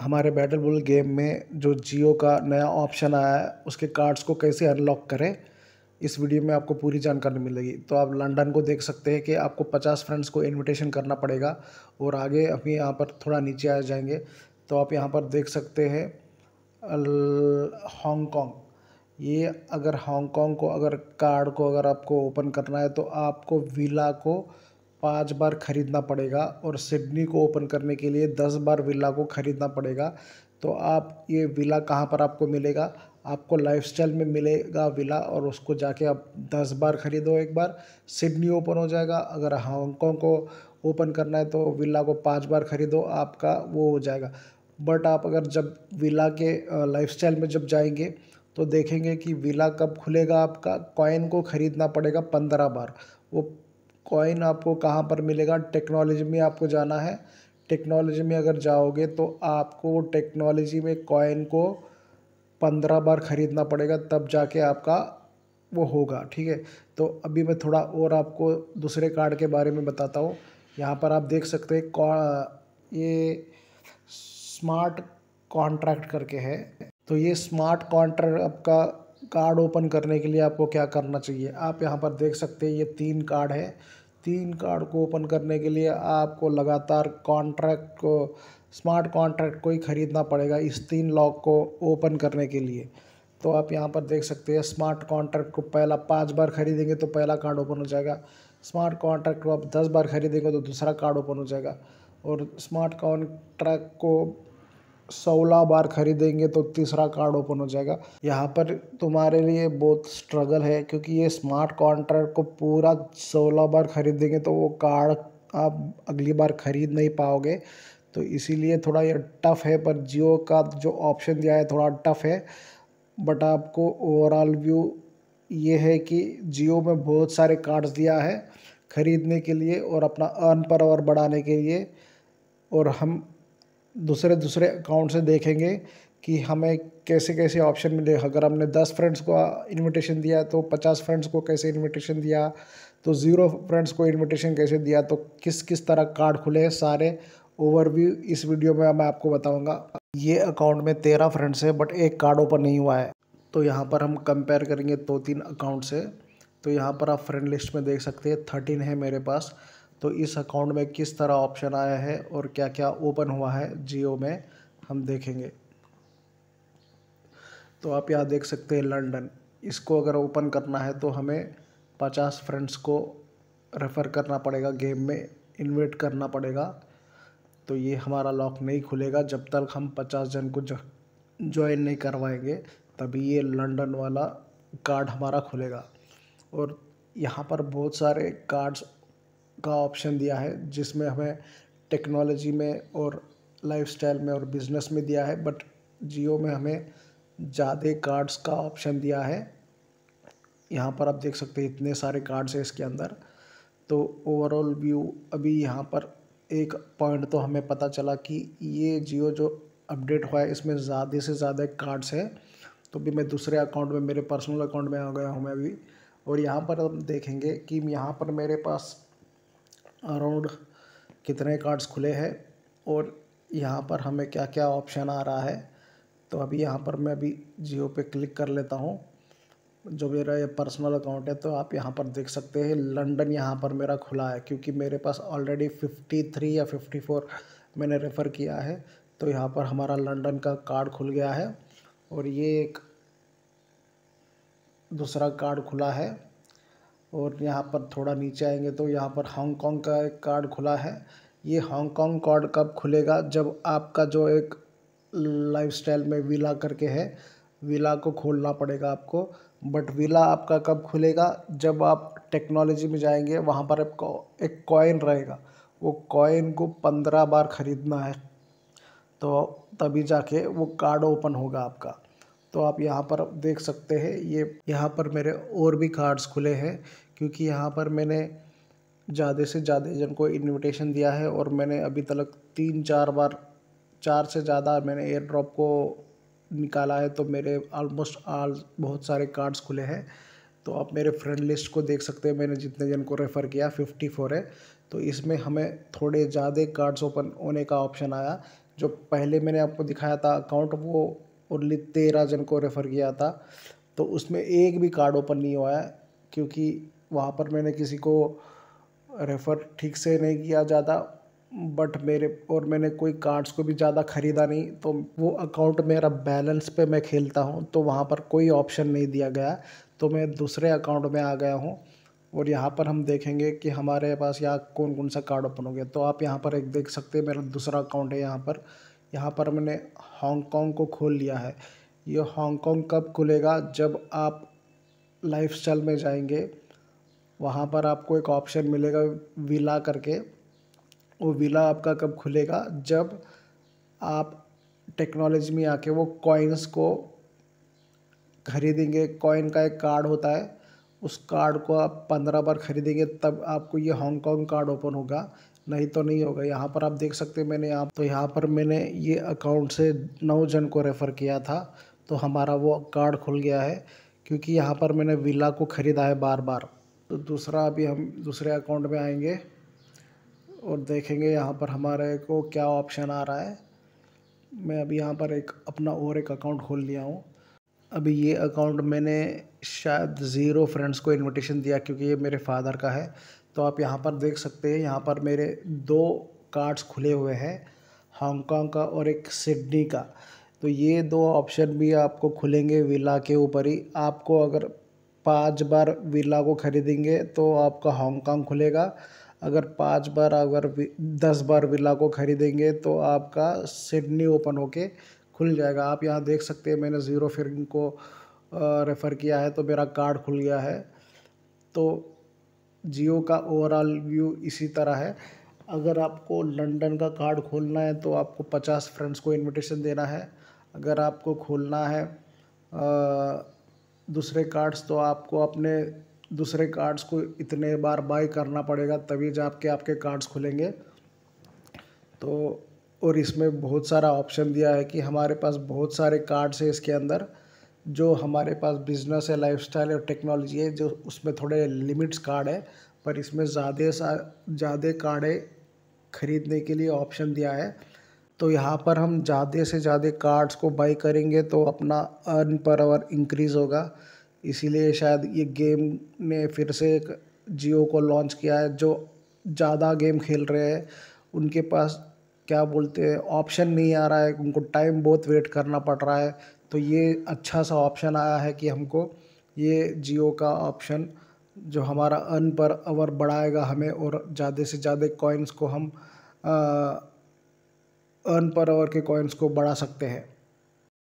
हमारे battle bull game में जो जियो का नया ऑप्शन आया है उसके कार्ड्स को कैसे अनलॉक करें इस वीडियो में आपको पूरी जानकारी मिलेगी तो आप लंदन को देख सकते हैं कि आपको 50 फ्रेंड्स को इनविटेशन करना पड़ेगा और आगे अभी यहाँ पर थोड़ा नीचे आ जाएंगे तो आप यहाँ पर देख सकते हैं हांगकॉन्ग ये अगर हांगकॉन्ग को अगर कार्ड को अगर आपको ओपन करना है तो आपको विला को पाँच बार ख़रीदना पड़ेगा और सिडनी को ओपन करने के लिए दस बार विला को ख़रीदना पड़ेगा तो आप ये विला कहाँ पर आपको मिलेगा आपको लाइफस्टाइल में मिलेगा विला और उसको जाके आप दस बार ख़रीदो एक बार सिडनी ओपन हो जाएगा अगर हांगकॉन्ग को ओपन करना है तो विला को पाँच बार ख़रीदो आपका वो हो जाएगा बट आप अगर जब विला के लाइफ में जब जाएंगे तो देखेंगे कि विला कब खुलेगा आपका कॉइन को ख़रीदना पड़ेगा पंद्रह बार वो कॉइन आपको कहाँ पर मिलेगा टेक्नोलॉजी में आपको जाना है टेक्नोलॉजी में अगर जाओगे तो आपको टेक्नोलॉजी में कॉइन को पंद्रह बार ख़रीदना पड़ेगा तब जाके आपका वो होगा ठीक है तो अभी मैं थोड़ा और आपको दूसरे कार्ड के बारे में बताता हूँ यहाँ पर आप देख सकते हैं ये स्मार्ट कॉन्ट्रैक्ट करके है तो ये स्मार्ट कॉन्ट्रैक्ट आपका कार्ड ओपन करने के लिए आपको क्या करना चाहिए आप यहाँ पर देख सकते हैं ये तीन कार्ड है तीन कार्ड को ओपन करने के लिए आपको लगातार कॉन्ट्रैक्ट को स्मार्ट कॉन्ट्रैक्ट को ही ख़रीदना पड़ेगा इस तीन लॉक को ओपन करने के लिए तो आप यहाँ पर देख सकते हैं स्मार्ट कॉन्ट्रैक्ट को पहला पाँच बार खरीदेंगे तो पहला कार्ड ओपन हो जाएगा स्मार्ट कॉन्ट्रैक्ट को आप दस बार खरीदेंगे तो दूसरा कार्ड ओपन हो जाएगा और स्मार्ट कॉन्ट्रैक्ट को सोलह बार खरीदेंगे तो तीसरा कार्ड ओपन हो जाएगा यहाँ पर तुम्हारे लिए बहुत स्ट्रगल है क्योंकि ये स्मार्ट कॉन्ट्रैक्ट को पूरा सोलह बार खरीदेंगे तो वो कार्ड आप अगली बार खरीद नहीं पाओगे तो इसीलिए थोड़ा ये टफ़ है पर जियो का जो ऑप्शन दिया है थोड़ा टफ़ है बट आपको ओवरऑल व्यू ये है कि जियो में बहुत सारे कार्ड्स दिया है ख़रीदने के लिए और अपना अर्न पर और बढ़ाने के लिए और हम दूसरे दूसरे अकाउंट से देखेंगे कि हमें कैसे कैसे ऑप्शन मिले अगर हमने दस फ्रेंड्स को इनविटेशन दिया तो पचास फ्रेंड्स को कैसे इनविटेशन दिया तो ज़ीरो फ्रेंड्स को इनविटेशन कैसे दिया तो किस किस तरह कार्ड खुले हैं सारे ओवरव्यू इस वीडियो में मैं आपको बताऊंगा ये अकाउंट में तेरह फ्रेंड्स है बट एक कार्ड ओपन नहीं हुआ है तो यहाँ पर हम कंपेयर करेंगे दो तो तीन अकाउंट से तो यहाँ पर आप फ्रेंड लिस्ट में देख सकते हैं थर्टीन है मेरे पास तो इस अकाउंट में किस तरह ऑप्शन आया है और क्या क्या ओपन हुआ है जियो में हम देखेंगे तो आप यहाँ देख सकते हैं लंडन इसको अगर ओपन करना है तो हमें पचास फ्रेंड्स को रेफ़र करना पड़ेगा गेम में इन्वेट करना पड़ेगा तो ये हमारा लॉक नहीं खुलेगा जब तक हम पचास जन को ज्वाइन नहीं करवाएंगे तभी ये लंडन वाला कार्ड हमारा खुलेगा और यहाँ पर बहुत सारे कार्ड्स का ऑप्शन दिया है जिसमें हमें टेक्नोलॉजी में और लाइफस्टाइल में और बिजनेस में दिया है बट जियो में हमें ज़्यादा कार्ड्स का ऑप्शन दिया है यहाँ पर आप देख सकते हैं इतने सारे कार्ड्स हैं इसके अंदर तो ओवरऑल व्यू अभी यहाँ पर एक पॉइंट तो हमें पता चला कि ये जियो जो अपडेट हुआ है इसमें ज़्यादा से ज़्यादा कार्ड्स हैं तो भी मैं दूसरे अकाउंट में मेरे पर्सनल अकाउंट में आ गया हूँ मैं अभी और यहाँ पर हम देखेंगे कि यहाँ पर मेरे पास अराउंड कितने कार्ड्स खुले हैं और यहाँ पर हमें क्या क्या ऑप्शन आ रहा है तो अभी यहाँ पर मैं अभी जियो पे क्लिक कर लेता हूँ जो मेरा ये पर्सनल अकाउंट है तो आप यहाँ पर देख सकते हैं लंदन यहाँ पर मेरा खुला है क्योंकि मेरे पास ऑलरेडी फिफ्टी थ्री या फिफ्टी फ़ोर मैंने रेफ़र किया है तो यहाँ पर हमारा लंदन का कार्ड खुल गया है और ये एक दूसरा कार्ड खुला है और यहाँ पर थोड़ा नीचे आएंगे तो यहाँ पर हांगकॉन्ग का एक कार्ड खुला है ये हांगकॉन्ग कार्ड कब खुलेगा जब आपका जो एक लाइफस्टाइल में विला करके है विला को खोलना पड़ेगा आपको बट विला आपका कब खुलेगा जब आप टेक्नोलॉजी में जाएंगे वहाँ पर आपको एक कॉइन रहेगा वो कॉइन को पंद्रह बार ख़रीदना है तो तभी जाके वो कार्ड ओपन होगा आपका तो आप यहाँ पर देख सकते हैं ये यहाँ पर मेरे और भी कार्ड्स खुले हैं क्योंकि यहाँ पर मैंने ज़्यादा से ज़्यादा जन को इन्विटेशन दिया है और मैंने अभी तक तीन चार बार चार से ज़्यादा मैंने एयर ड्रॉप को निकाला है तो मेरे ऑलमोस्ट आल बहुत सारे कार्ड्स खुले हैं तो आप मेरे फ्रेंड लिस्ट को देख सकते हैं मैंने जितने जन को रेफ़र किया फिफ्टी फोर है तो इसमें हमें थोड़े ज़्यादा कार्ड्स ओपन होने का ऑप्शन आया जो पहले मैंने आपको दिखाया था अकाउंट वो और तेरह जन को रेफ़र किया था तो उसमें एक भी कार्ड ओपन नहीं हुआ है क्योंकि वहाँ पर मैंने किसी को रेफ़र ठीक से नहीं किया ज़्यादा बट मेरे और मैंने कोई कार्ड्स को भी ज़्यादा ख़रीदा नहीं तो वो अकाउंट मेरा बैलेंस पे मैं खेलता हूँ तो वहाँ पर कोई ऑप्शन नहीं दिया गया तो मैं दूसरे अकाउंट में आ गया हूँ और यहाँ पर हम देखेंगे कि हमारे पास यहाँ कौन कौन सा कार्ड ओपन हो गया तो आप यहाँ पर एक देख सकते हैं मेरा दूसरा अकाउंट है यहाँ पर यहाँ पर मैंने हांगकांग को खोल लिया है ये हांगकांग कब खुलेगा जब आप लाइफ स्टाइल में जाएंगे वहाँ पर आपको एक ऑप्शन मिलेगा विला करके वो विला आपका कब खुलेगा जब आप टेक्नोलॉजी में आके वो कॉइन्स को खरीदेंगे कॉइन का एक कार्ड होता है उस कार्ड को आप पंद्रह बार खरीदेंगे तब आपको ये हांगकांग कार्ड ओपन होगा नहीं तो नहीं होगा यहाँ पर आप देख सकते हैं मैंने आप तो यहाँ पर मैंने ये अकाउंट से नौ जन को रेफ़र किया था तो हमारा वो कार्ड खुल गया है क्योंकि यहाँ पर मैंने विला को ख़रीदा है बार बार तो दूसरा अभी हम दूसरे अकाउंट में आएंगे और देखेंगे यहाँ पर हमारे को क्या ऑप्शन आ रहा है मैं अभी यहाँ पर एक अपना और एक अकाउंट खोल लिया हूँ अभी ये अकाउंट मैंने शायद ज़ीरो फ्रेंड्स को इनविटेशन दिया क्योंकि ये मेरे फादर का है तो आप यहाँ पर देख सकते हैं यहाँ पर मेरे दो कार्ड्स खुले हुए हैं हांगकांग का और एक सिडनी का तो ये दो ऑप्शन भी आपको खुलेंगे विला के ऊपर ही आपको अगर पाँच बार विला को खरीदेंगे तो आपका हांगकांग खुलेगा अगर पाँच बार अगर दस बार विला को खरीदेंगे तो आपका सिडनी ओपन होके खुल जाएगा आप यहाँ देख सकते हैं मैंने ज़ीरो फिर को रेफ़र किया है तो मेरा कार्ड खुल गया है तो जियो का ओवरऑल व्यू इसी तरह है अगर आपको लंदन का कार्ड खोलना है तो आपको पचास फ्रेंड्स को इनविटेशन देना है अगर आपको खोलना है आ, दूसरे कार्ड्स तो आपको अपने दूसरे कार्ड्स को इतने बार बाय करना पड़ेगा तभी जाके आपके कार्ड्स खुलेंगे तो और इसमें बहुत सारा ऑप्शन दिया है कि हमारे पास बहुत सारे कार्ड्स हैं इसके अंदर जो हमारे पास बिजनेस है लाइफस्टाइल और टेक्नोलॉजी है जो उसमें थोड़े लिमिट्स कार्ड है पर इसमें ज़्यादा सा ज़्यादा कार्डें खरीदने के लिए ऑप्शन दिया है तो यहाँ पर हम ज़्यादा से ज़्यादा कार्ड्स को बाई करेंगे तो अपना अर्न पर आवर इंक्रीज़ होगा इसीलिए शायद ये गेम ने फिर से एक जियो को लॉन्च किया है जो ज़्यादा गेम खेल रहे हैं उनके पास क्या बोलते हैं ऑप्शन नहीं आ रहा है उनको टाइम बहुत वेट करना पड़ रहा है तो ये अच्छा सा ऑप्शन आया है कि हमको ये जियो का ऑप्शन जो हमारा अन पर आवर बढ़ाएगा हमें और ज़्यादा से ज़्यादा कॉइन्स को हम अन पर आवर के कॉइन्स को बढ़ा सकते हैं